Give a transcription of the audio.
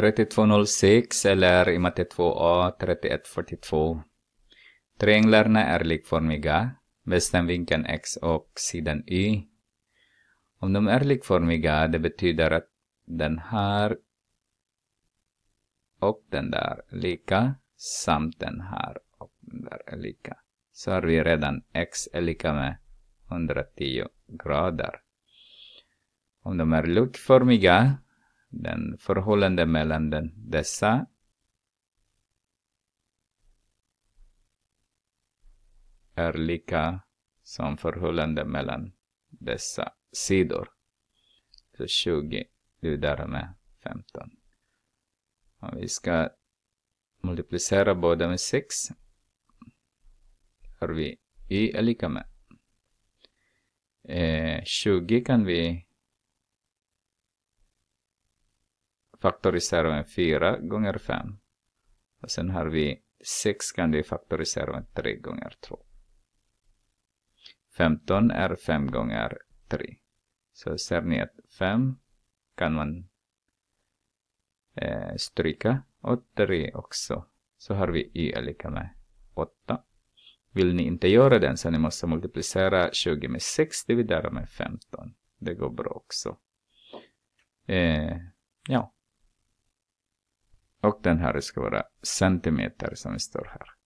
3206 eller i matte 2a 3142. Trianglarna är likformiga. Bestäm vinkeln x och sidan y. Om de är likformiga, det betyder att den här och den där är lika samt den här och den där är lika. Så har vi redan x är lika med 110 grader. Om de är likformiga den förhållande mellan den, dessa är lika som förhållande mellan dessa sidor. Så 20 vidare med 15. Och vi ska multiplicera båda med 6. Har vi y är lika med. Eh, 20 kan vi faktorisera 4 gånger 5. Och sen har vi 6 kan vi faktorisera 3 gånger 2. 15 är 5 gånger 3. Så ser ni att 5 kan man eh, stryka och 3 också. Så har vi y är lika med 8. Vill ni inte göra den så ni måste multiplicera 20 med 6 dividerat med 15. Det går bra också. Eh, ja och den här ska vara centimeter som står här.